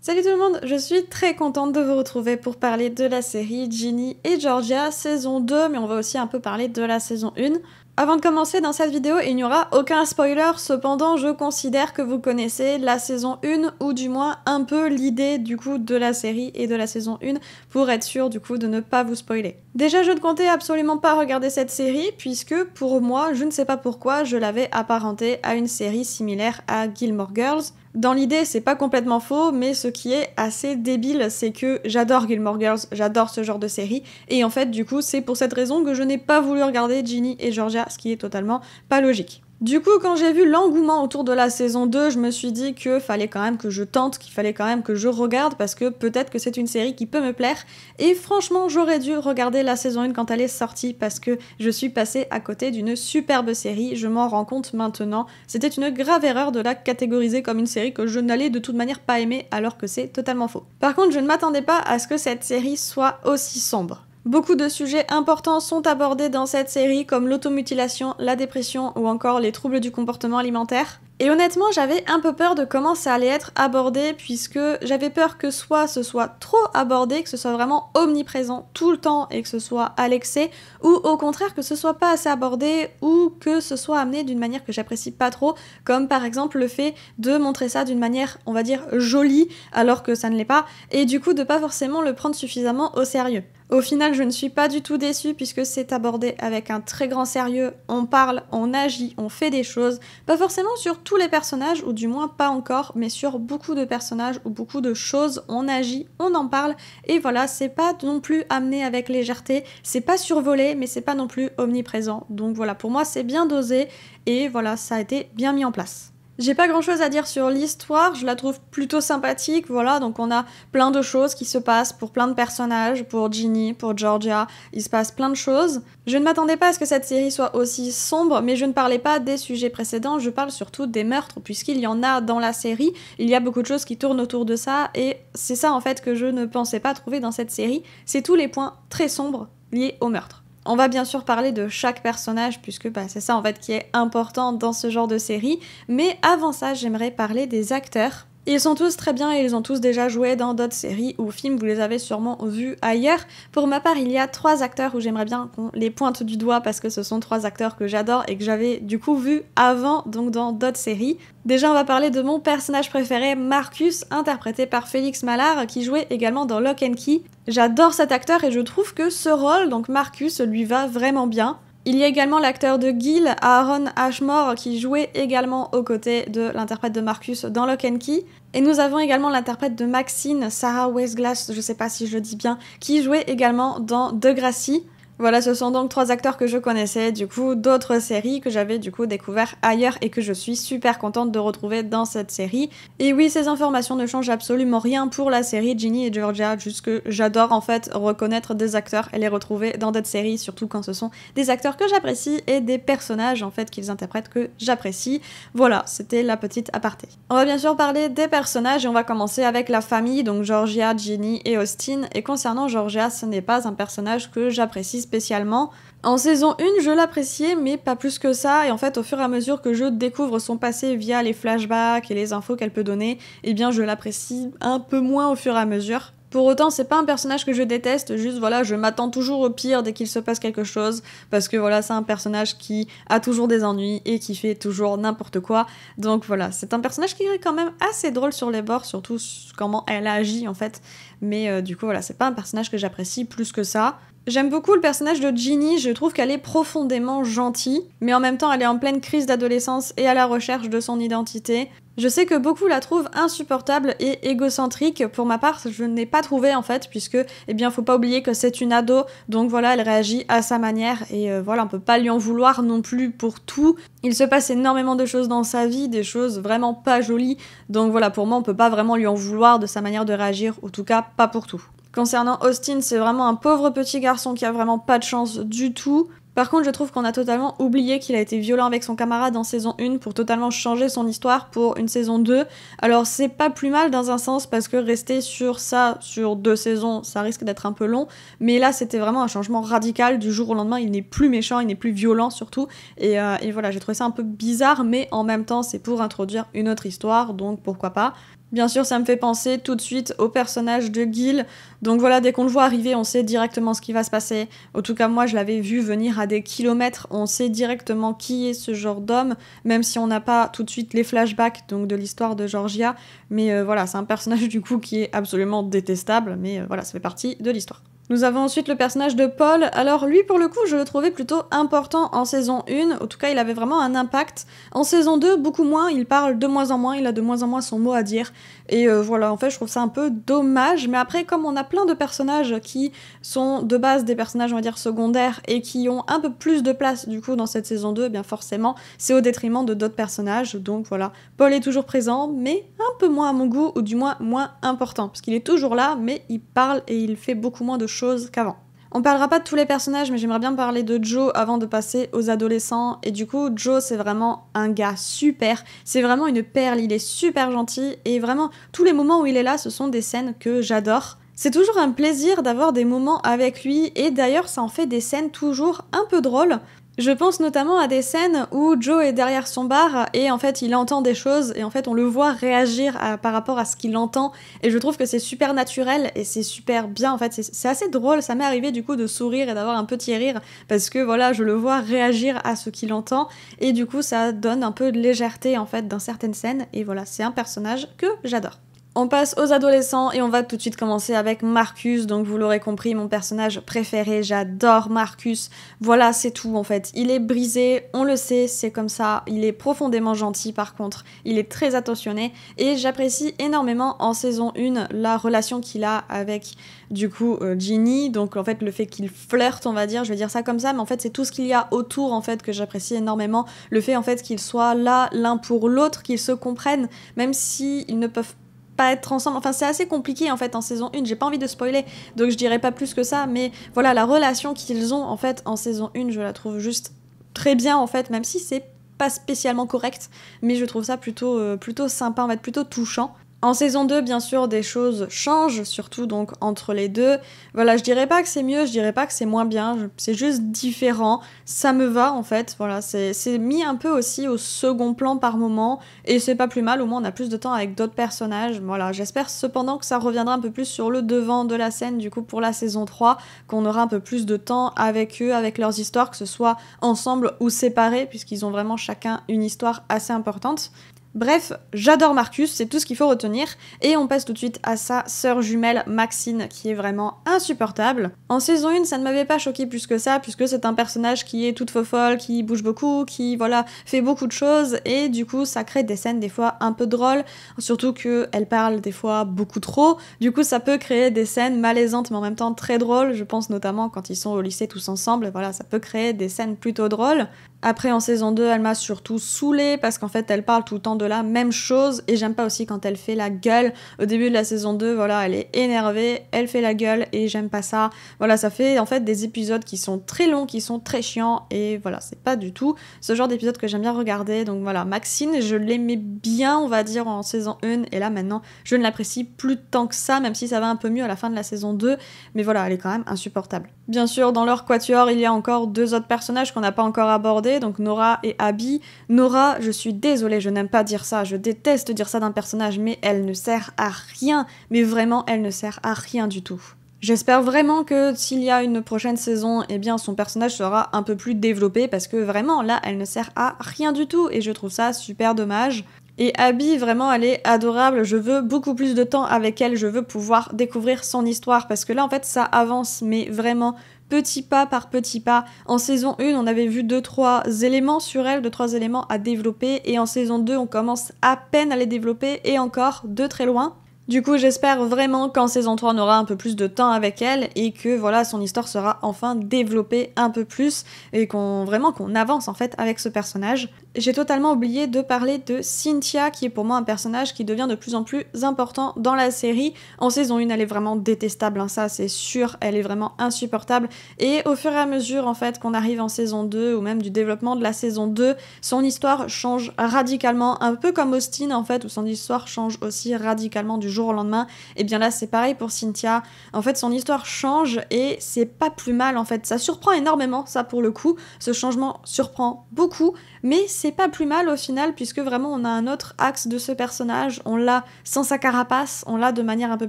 Salut tout le monde, je suis très contente de vous retrouver pour parler de la série Ginny et Georgia saison 2, mais on va aussi un peu parler de la saison 1. Avant de commencer dans cette vidéo, il n'y aura aucun spoiler, cependant je considère que vous connaissez la saison 1 ou du moins un peu l'idée du coup de la série et de la saison 1 pour être sûr du coup de ne pas vous spoiler. Déjà je ne comptais absolument pas regarder cette série puisque pour moi, je ne sais pas pourquoi, je l'avais apparentée à une série similaire à Gilmore Girls. Dans l'idée, c'est pas complètement faux, mais ce qui est assez débile, c'est que j'adore Gilmore Girls, j'adore ce genre de série, et en fait, du coup, c'est pour cette raison que je n'ai pas voulu regarder Ginny et Georgia ce qui est totalement pas logique. Du coup, quand j'ai vu l'engouement autour de la saison 2, je me suis dit que fallait quand même que je tente, qu'il fallait quand même que je regarde, parce que peut-être que c'est une série qui peut me plaire. Et franchement, j'aurais dû regarder la saison 1 quand elle est sortie, parce que je suis passée à côté d'une superbe série, je m'en rends compte maintenant. C'était une grave erreur de la catégoriser comme une série que je n'allais de toute manière pas aimer, alors que c'est totalement faux. Par contre, je ne m'attendais pas à ce que cette série soit aussi sombre. Beaucoup de sujets importants sont abordés dans cette série comme l'automutilation, la dépression ou encore les troubles du comportement alimentaire. Et honnêtement, j'avais un peu peur de comment ça allait être abordé, puisque j'avais peur que soit ce soit trop abordé, que ce soit vraiment omniprésent tout le temps et que ce soit à l'excès, ou au contraire que ce soit pas assez abordé ou que ce soit amené d'une manière que j'apprécie pas trop, comme par exemple le fait de montrer ça d'une manière, on va dire, jolie, alors que ça ne l'est pas, et du coup de pas forcément le prendre suffisamment au sérieux. Au final, je ne suis pas du tout déçue puisque c'est abordé avec un très grand sérieux, on parle, on agit, on fait des choses, pas forcément sur les personnages, ou du moins pas encore, mais sur beaucoup de personnages ou beaucoup de choses, on agit, on en parle, et voilà, c'est pas non plus amené avec légèreté, c'est pas survolé, mais c'est pas non plus omniprésent. Donc voilà, pour moi c'est bien dosé, et voilà, ça a été bien mis en place. J'ai pas grand chose à dire sur l'histoire, je la trouve plutôt sympathique, voilà, donc on a plein de choses qui se passent pour plein de personnages, pour Ginny, pour Georgia, il se passe plein de choses. Je ne m'attendais pas à ce que cette série soit aussi sombre, mais je ne parlais pas des sujets précédents, je parle surtout des meurtres, puisqu'il y en a dans la série, il y a beaucoup de choses qui tournent autour de ça, et c'est ça en fait que je ne pensais pas trouver dans cette série, c'est tous les points très sombres liés aux meurtre. On va bien sûr parler de chaque personnage puisque bah, c'est ça en fait qui est important dans ce genre de série, mais avant ça j'aimerais parler des acteurs ils sont tous très bien et ils ont tous déjà joué dans d'autres séries ou films, vous les avez sûrement vus ailleurs. Pour ma part, il y a trois acteurs où j'aimerais bien qu'on les pointe du doigt parce que ce sont trois acteurs que j'adore et que j'avais du coup vus avant, donc dans d'autres séries. Déjà, on va parler de mon personnage préféré, Marcus, interprété par Félix Mallard, qui jouait également dans Lock and Key. J'adore cet acteur et je trouve que ce rôle, donc Marcus, lui va vraiment bien. Il y a également l'acteur de Gil, Aaron Ashmore, qui jouait également aux côtés de l'interprète de Marcus dans Lock and Key. Et nous avons également l'interprète de Maxine, Sarah Westglass, je sais pas si je le dis bien, qui jouait également dans Degrassi. Voilà, ce sont donc trois acteurs que je connaissais, du coup, d'autres séries que j'avais du coup découvert ailleurs et que je suis super contente de retrouver dans cette série. Et oui, ces informations ne changent absolument rien pour la série Ginny et Georgia, juste que j'adore en fait reconnaître des acteurs et les retrouver dans d'autres séries, surtout quand ce sont des acteurs que j'apprécie et des personnages en fait qu'ils interprètent que j'apprécie. Voilà, c'était la petite aparté. On va bien sûr parler des personnages et on va commencer avec la famille, donc Georgia, Ginny et Austin. Et concernant Georgia, ce n'est pas un personnage que j'apprécie spécialement. En saison 1, je l'appréciais, mais pas plus que ça, et en fait, au fur et à mesure que je découvre son passé via les flashbacks et les infos qu'elle peut donner, eh bien, je l'apprécie un peu moins au fur et à mesure. Pour autant, c'est pas un personnage que je déteste, juste voilà, je m'attends toujours au pire dès qu'il se passe quelque chose, parce que voilà, c'est un personnage qui a toujours des ennuis et qui fait toujours n'importe quoi. Donc voilà, c'est un personnage qui est quand même assez drôle sur les bords, surtout comment elle agit en fait. Mais euh, du coup, voilà, c'est pas un personnage que j'apprécie plus que ça. J'aime beaucoup le personnage de Ginny, je trouve qu'elle est profondément gentille, mais en même temps elle est en pleine crise d'adolescence et à la recherche de son identité. Je sais que beaucoup la trouvent insupportable et égocentrique, pour ma part je ne l'ai pas trouvé en fait, puisque eh bien faut pas oublier que c'est une ado, donc voilà elle réagit à sa manière et euh, voilà on peut pas lui en vouloir non plus pour tout. Il se passe énormément de choses dans sa vie, des choses vraiment pas jolies, donc voilà pour moi on peut pas vraiment lui en vouloir de sa manière de réagir, en tout cas pas pour tout. Concernant Austin, c'est vraiment un pauvre petit garçon qui a vraiment pas de chance du tout. Par contre, je trouve qu'on a totalement oublié qu'il a été violent avec son camarade en saison 1 pour totalement changer son histoire pour une saison 2. Alors, c'est pas plus mal dans un sens parce que rester sur ça sur deux saisons, ça risque d'être un peu long. Mais là, c'était vraiment un changement radical. Du jour au lendemain, il n'est plus méchant, il n'est plus violent surtout. et euh, voilà, j'ai trouvé ça un peu bizarre, mais en même temps, c'est pour introduire une autre histoire, donc pourquoi pas. Bien sûr, ça me fait penser tout de suite au personnage de Gil. Donc voilà, dès qu'on le voit arriver, on sait directement ce qui va se passer. En tout cas, moi, je l'avais vu venir à des kilomètres. On sait directement qui est ce genre d'homme, même si on n'a pas tout de suite les flashbacks donc de l'histoire de Georgia. Mais euh, voilà, c'est un personnage du coup qui est absolument détestable. Mais euh, voilà, ça fait partie de l'histoire. Nous avons ensuite le personnage de Paul. Alors lui, pour le coup, je le trouvais plutôt important en saison 1. En tout cas, il avait vraiment un impact. En saison 2, beaucoup moins. Il parle de moins en moins. Il a de moins en moins son mot à dire. Et euh, voilà, en fait, je trouve ça un peu dommage. Mais après, comme on a plein de personnages qui sont de base des personnages, on va dire, secondaires et qui ont un peu plus de place, du coup, dans cette saison 2, eh bien forcément, c'est au détriment de d'autres personnages. Donc voilà, Paul est toujours présent, mais un peu moins à mon goût, ou du moins moins important. Parce qu'il est toujours là, mais il parle et il fait beaucoup moins de choses qu'avant. On parlera pas de tous les personnages, mais j'aimerais bien parler de Joe avant de passer aux adolescents. Et du coup, Joe, c'est vraiment un gars super. C'est vraiment une perle. Il est super gentil. Et vraiment, tous les moments où il est là, ce sont des scènes que j'adore. C'est toujours un plaisir d'avoir des moments avec lui. Et d'ailleurs, ça en fait des scènes toujours un peu drôles. Je pense notamment à des scènes où Joe est derrière son bar et en fait il entend des choses et en fait on le voit réagir par rapport à ce qu'il entend et je trouve que c'est super naturel et c'est super bien en fait c'est assez drôle ça m'est arrivé du coup de sourire et d'avoir un petit rire parce que voilà je le vois réagir à ce qu'il entend et du coup ça donne un peu de légèreté en fait dans certaines scènes et voilà c'est un personnage que j'adore. On passe aux adolescents et on va tout de suite commencer avec Marcus. Donc vous l'aurez compris, mon personnage préféré, j'adore Marcus. Voilà, c'est tout en fait. Il est brisé, on le sait, c'est comme ça. Il est profondément gentil par contre, il est très attentionné et j'apprécie énormément en saison 1 la relation qu'il a avec du coup euh, Ginny. Donc en fait le fait qu'il flirte, on va dire, je vais dire ça comme ça, mais en fait c'est tout ce qu'il y a autour en fait que j'apprécie énormément. Le fait en fait qu'ils soient là l'un pour l'autre, qu'ils se comprennent, même si ils ne peuvent pas pas être ensemble. Enfin, c'est assez compliqué en fait en saison 1. J'ai pas envie de spoiler, donc je dirais pas plus que ça. Mais voilà, la relation qu'ils ont en fait en saison 1, je la trouve juste très bien en fait, même si c'est pas spécialement correct, mais je trouve ça plutôt, euh, plutôt sympa, en fait, plutôt touchant. En saison 2, bien sûr, des choses changent, surtout donc entre les deux. Voilà, je dirais pas que c'est mieux, je dirais pas que c'est moins bien, c'est juste différent. Ça me va en fait, voilà, c'est mis un peu aussi au second plan par moment, et c'est pas plus mal, au moins on a plus de temps avec d'autres personnages. Voilà, j'espère cependant que ça reviendra un peu plus sur le devant de la scène, du coup, pour la saison 3, qu'on aura un peu plus de temps avec eux, avec leurs histoires, que ce soit ensemble ou séparés, puisqu'ils ont vraiment chacun une histoire assez importante. Bref, j'adore Marcus, c'est tout ce qu'il faut retenir, et on passe tout de suite à sa sœur jumelle Maxine, qui est vraiment insupportable. En saison 1, ça ne m'avait pas choqué plus que ça, puisque c'est un personnage qui est toute folle, qui bouge beaucoup, qui, voilà, fait beaucoup de choses, et du coup, ça crée des scènes des fois un peu drôles, surtout qu'elle parle des fois beaucoup trop, du coup, ça peut créer des scènes malaisantes, mais en même temps très drôles, je pense notamment quand ils sont au lycée tous ensemble, voilà, ça peut créer des scènes plutôt drôles. Après, en saison 2, elle m'a surtout saoulée parce qu'en fait, elle parle tout le temps de la même chose et j'aime pas aussi quand elle fait la gueule. Au début de la saison 2, voilà, elle est énervée, elle fait la gueule et j'aime pas ça. Voilà, ça fait en fait des épisodes qui sont très longs, qui sont très chiants et voilà, c'est pas du tout ce genre d'épisode que j'aime bien regarder. Donc voilà, Maxine, je l'aimais bien, on va dire, en saison 1 et là maintenant, je ne l'apprécie plus tant que ça, même si ça va un peu mieux à la fin de la saison 2. Mais voilà, elle est quand même insupportable. Bien sûr, dans leur quatuor, il y a encore deux autres personnages qu'on n'a pas encore abordé donc Nora et Abby. Nora, je suis désolée, je n'aime pas dire ça, je déteste dire ça d'un personnage, mais elle ne sert à rien, mais vraiment, elle ne sert à rien du tout. J'espère vraiment que s'il y a une prochaine saison, eh bien son personnage sera un peu plus développé parce que vraiment là elle ne sert à rien du tout et je trouve ça super dommage. Et Abby, vraiment, elle est adorable. Je veux beaucoup plus de temps avec elle. Je veux pouvoir découvrir son histoire parce que là, en fait, ça avance, mais vraiment petit pas par petit pas. En saison 1, on avait vu 2-3 éléments sur elle, 2-3 éléments à développer, et en saison 2, on commence à peine à les développer, et encore de très loin. Du coup, j'espère vraiment qu'en saison 3, on aura un peu plus de temps avec elle et que voilà, son histoire sera enfin développée un peu plus et qu'on vraiment qu'on avance en fait avec ce personnage. J'ai totalement oublié de parler de Cynthia qui est pour moi un personnage qui devient de plus en plus important dans la série. En saison 1, elle est vraiment détestable, hein, ça c'est sûr, elle est vraiment insupportable et au fur et à mesure en fait qu'on arrive en saison 2 ou même du développement de la saison 2, son histoire change radicalement, un peu comme Austin en fait où son histoire change aussi radicalement du jour au lendemain. Et eh bien là, c'est pareil pour Cynthia. En fait, son histoire change et c'est pas plus mal en fait. Ça surprend énormément, ça pour le coup. Ce changement surprend beaucoup, mais c'est pas plus mal au final puisque vraiment on a un autre axe de ce personnage. On l'a sans sa carapace, on l'a de manière un peu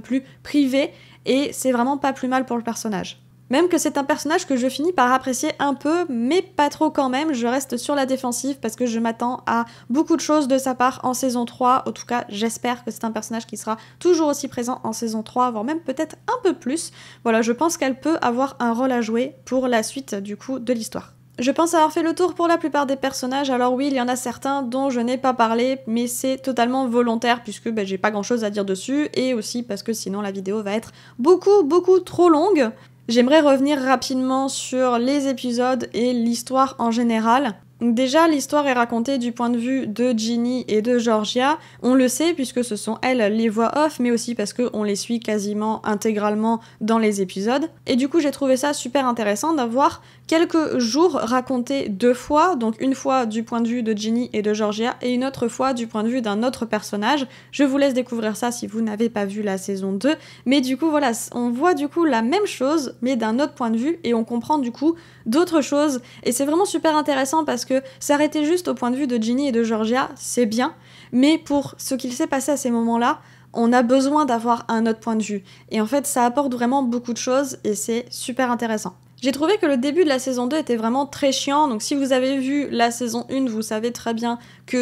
plus privée et c'est vraiment pas plus mal pour le personnage. Même que c'est un personnage que je finis par apprécier un peu, mais pas trop quand même, je reste sur la défensive parce que je m'attends à beaucoup de choses de sa part en saison 3. En tout cas, j'espère que c'est un personnage qui sera toujours aussi présent en saison 3, voire même peut-être un peu plus. Voilà, je pense qu'elle peut avoir un rôle à jouer pour la suite du coup de l'histoire. Je pense avoir fait le tour pour la plupart des personnages, alors oui, il y en a certains dont je n'ai pas parlé, mais c'est totalement volontaire puisque ben, j'ai pas grand chose à dire dessus, et aussi parce que sinon la vidéo va être beaucoup, beaucoup trop longue. J'aimerais revenir rapidement sur les épisodes et l'histoire en général. Déjà, l'histoire est racontée du point de vue de Ginny et de Georgia. On le sait puisque ce sont elles les voix off, mais aussi parce qu'on les suit quasiment intégralement dans les épisodes. Et du coup, j'ai trouvé ça super intéressant d'avoir Quelques jours racontés deux fois, donc une fois du point de vue de Ginny et de Georgia et une autre fois du point de vue d'un autre personnage. Je vous laisse découvrir ça si vous n'avez pas vu la saison 2, mais du coup voilà, on voit du coup la même chose mais d'un autre point de vue et on comprend du coup d'autres choses et c'est vraiment super intéressant parce que s'arrêter juste au point de vue de Ginny et de Georgia, c'est bien, mais pour ce qu'il s'est passé à ces moments-là, on a besoin d'avoir un autre point de vue. Et en fait, ça apporte vraiment beaucoup de choses et c'est super intéressant. J'ai trouvé que le début de la saison 2 était vraiment très chiant, donc si vous avez vu la saison 1, vous savez très bien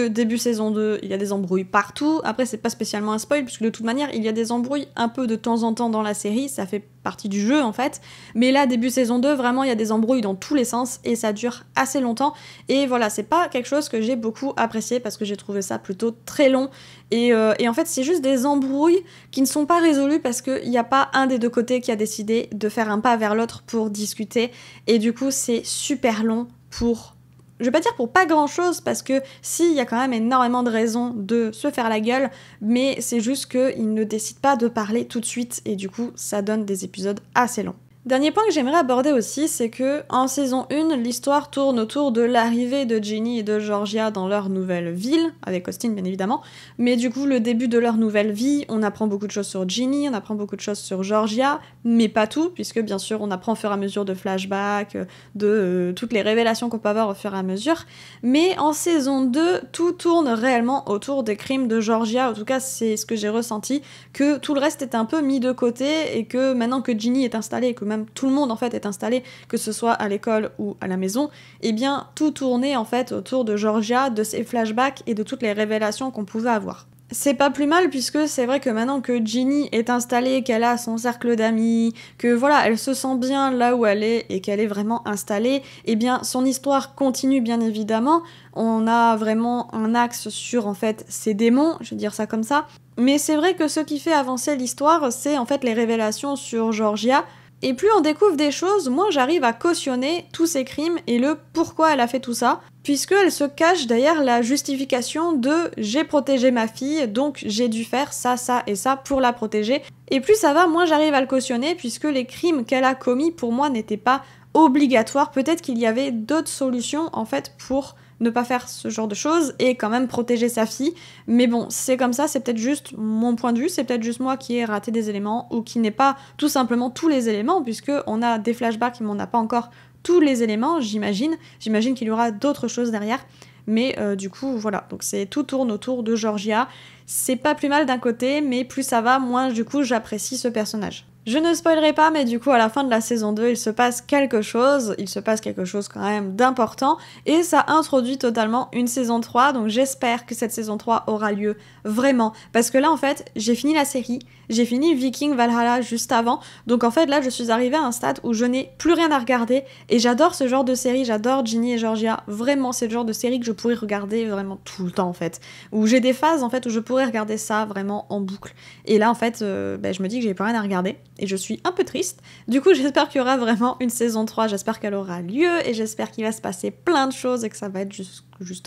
début saison 2, il y a des embrouilles partout. Après, c'est pas spécialement un spoil, puisque de toute manière, il y a des embrouilles un peu de temps en temps dans la série, ça fait partie du jeu en fait. Mais là, début saison 2, vraiment, il y a des embrouilles dans tous les sens, et ça dure assez longtemps. Et voilà, c'est pas quelque chose que j'ai beaucoup apprécié, parce que j'ai trouvé ça plutôt très long. Et, euh, et en fait, c'est juste des embrouilles qui ne sont pas résolues, parce qu'il n'y a pas un des deux côtés qui a décidé de faire un pas vers l'autre pour discuter. Et du coup, c'est super long pour je vais pas dire pour pas grand chose, parce que si, il y a quand même énormément de raisons de se faire la gueule, mais c'est juste qu'il ne décide pas de parler tout de suite, et du coup, ça donne des épisodes assez longs. Dernier point que j'aimerais aborder aussi, c'est que en saison 1, l'histoire tourne autour de l'arrivée de Ginny et de Georgia dans leur nouvelle ville, avec Austin bien évidemment, mais du coup le début de leur nouvelle vie, on apprend beaucoup de choses sur Ginny, on apprend beaucoup de choses sur Georgia, mais pas tout, puisque bien sûr on apprend au fur et à mesure de flashbacks, de euh, toutes les révélations qu'on peut avoir au fur et à mesure, mais en saison 2, tout tourne réellement autour des crimes de Georgia, en tout cas c'est ce que j'ai ressenti, que tout le reste est un peu mis de côté et que maintenant que Ginny est installée et que même tout le monde en fait est installé, que ce soit à l'école ou à la maison, et eh bien tout tournait en fait autour de Georgia, de ses flashbacks et de toutes les révélations qu'on pouvait avoir. C'est pas plus mal puisque c'est vrai que maintenant que Ginny est installée, qu'elle a son cercle d'amis, que voilà, elle se sent bien là où elle est et qu'elle est vraiment installée, eh bien son histoire continue bien évidemment. On a vraiment un axe sur en fait ses démons, je vais dire ça comme ça. Mais c'est vrai que ce qui fait avancer l'histoire, c'est en fait les révélations sur Georgia, et plus on découvre des choses, moins j'arrive à cautionner tous ces crimes et le pourquoi elle a fait tout ça, puisqu'elle se cache derrière la justification de j'ai protégé ma fille, donc j'ai dû faire ça, ça et ça pour la protéger. Et plus ça va, moins j'arrive à le cautionner, puisque les crimes qu'elle a commis pour moi n'étaient pas obligatoires. Peut-être qu'il y avait d'autres solutions en fait pour ne pas faire ce genre de choses et quand même protéger sa fille. Mais bon, c'est comme ça, c'est peut-être juste mon point de vue, c'est peut-être juste moi qui ai raté des éléments ou qui n'ai pas tout simplement tous les éléments, puisque on a des flashbacks, mais on n'a pas encore tous les éléments, j'imagine. J'imagine qu'il y aura d'autres choses derrière. Mais euh, du coup, voilà. Donc c'est tout tourne autour de Georgia. C'est pas plus mal d'un côté, mais plus ça va, moins du coup j'apprécie ce personnage. Je ne spoilerai pas, mais du coup, à la fin de la saison 2, il se passe quelque chose, il se passe quelque chose quand même d'important, et ça introduit totalement une saison 3, donc j'espère que cette saison 3 aura lieu vraiment. Parce que là, en fait, j'ai fini la série, j'ai fini Viking Valhalla juste avant, donc en fait, là, je suis arrivée à un stade où je n'ai plus rien à regarder, et j'adore ce genre de série, j'adore Ginny et Georgia, vraiment, c'est le genre de série que je pourrais regarder vraiment tout le temps, en fait. Où j'ai des phases, en fait, où je pourrais regarder ça vraiment en boucle. Et là, en fait, euh, ben, je me dis que j'ai plus rien à regarder et je suis un peu triste. Du coup, j'espère qu'il y aura vraiment une saison 3, j'espère qu'elle aura lieu et j'espère qu'il va se passer plein de choses et que ça va être juste,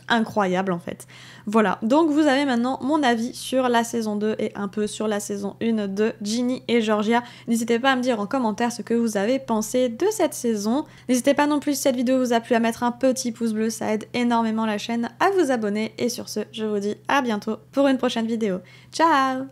incroyable en fait. Voilà, donc vous avez maintenant mon avis sur la saison 2 et un peu sur la saison 1 de Ginny et Georgia. N'hésitez pas à me dire en commentaire ce que vous avez pensé de cette saison. N'hésitez pas non plus si cette vidéo vous a plu à mettre un petit pouce bleu, ça aide énormément la chaîne à vous abonner et sur ce, je vous dis à bientôt pour une prochaine vidéo. Ciao